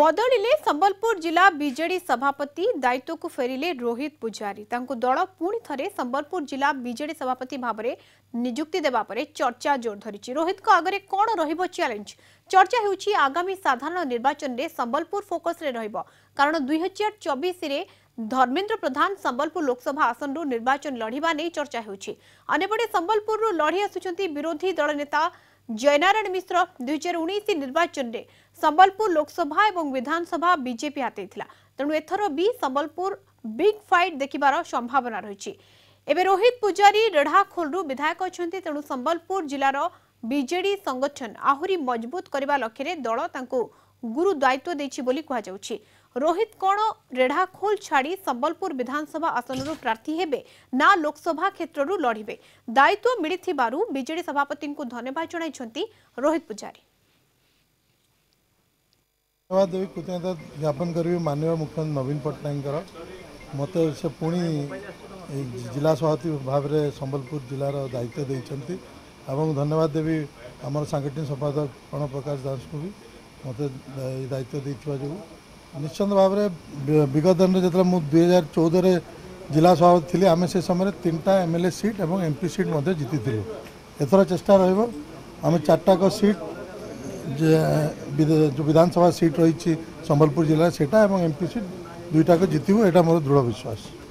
বদলিলে সম্বলপুর জেলা বিজেডি সভাপতি দায়িত্বকু ফেরিলে রোহিত পূজারী তাঁকু দল পুঁ থে সম্বলপুর জেলা বিজেডি সভাপতি ভাবে নিযুক্তি দেওয়া পরে চর্চা জোর ধরিছে রোহিত আগে কণ রহব চ্যালেঞ্জ চর্চা হচ্ছে আগামী সাধারণ নির্বাচনের সম্বলপুর ফোকসে রহব কারণ দুই হাজার চবিশে ধর্মেন্দ্র প্রধান সম্বলপুর লোকসভা আসনু নির্বাচন লড়া নিয়ে চর্চা হচ্ছে অন্যপটে সম্বলপুর লড়ি আসুচার বিরোধী দল নেতা জয়নারায়ণ মিশ্র দুই হাজার উনিশ নির্বাচনের সম্বলপুর লোকসভা এবং বিধানসভা বিজেপি হাতেই তেমন এথর বি সম্বলপুর বিগ ফাইট দেখিবার সম্ভাবনা রয়েছে এবে রোহিত পূজারী রেঢ়াখোলু বিধায়ক অনেক তেমন সম্বলপুর জেলার বিজেডি সংগঠন আহরি মজবুত করা লক্ষ্যে দল তাঁর গুরু দায়িত্ব দিয়েছে বলে কুহযাচ্ছে रोहित कौन रेढ़ाखोल छाड़ी संबलपुर विधानसभा आसन प्रार्थी हे ना लोकसभा क्षेत्र लड़े दायित्व मिली विजे सभापति धन्यवाद जनई रोहित पुजारी धन्यवाद देवी कृतज्ञता ज्ञापन करी माननीय मुख्यमंत्री नवीन पट्टनायक मत से पुणी जिला सभापति भाव में सम्बलपुर जिलार दायित्व एवं धन्यवाद देवी आम सांगठनिक संपादक प्रणव प्रकाश दास को भी मत दायित्व दे ନିଶ୍ଚିନ୍ତ ଭାବରେ ବିଗତ ଦିନରେ ଯେତେବେଳେ ମୁଁ ଦୁଇ ହଜାର ଚଉଦରେ ଜିଲ୍ଲା ସଭାପତି ଥିଲି ଆମେ ସେ ସମୟରେ ତିନିଟା ଏମ୍ ଏଲ୍ ଏ ସିଟ୍ ଏବଂ ଏମ୍ ପି ସିଟ୍ ମଧ୍ୟ ଜିତିଥିଲୁ ଏଥର ଚେଷ୍ଟା ରହିବ ଆମେ ଚାରିଟାକ ସିଟ୍ ଯେଉଁ ବିଧାନସଭା ସିଟ୍ ରହିଛି ସମ୍ବଲପୁର ଜିଲ୍ଲାରେ ସେଇଟା ଏବଂ ଏମ୍ ପି ସିଟ୍ ଦୁଇଟାକ ଜିତିବୁ ଏଇଟା ମୋର ଦୃଢ଼ ବିଶ୍ୱାସ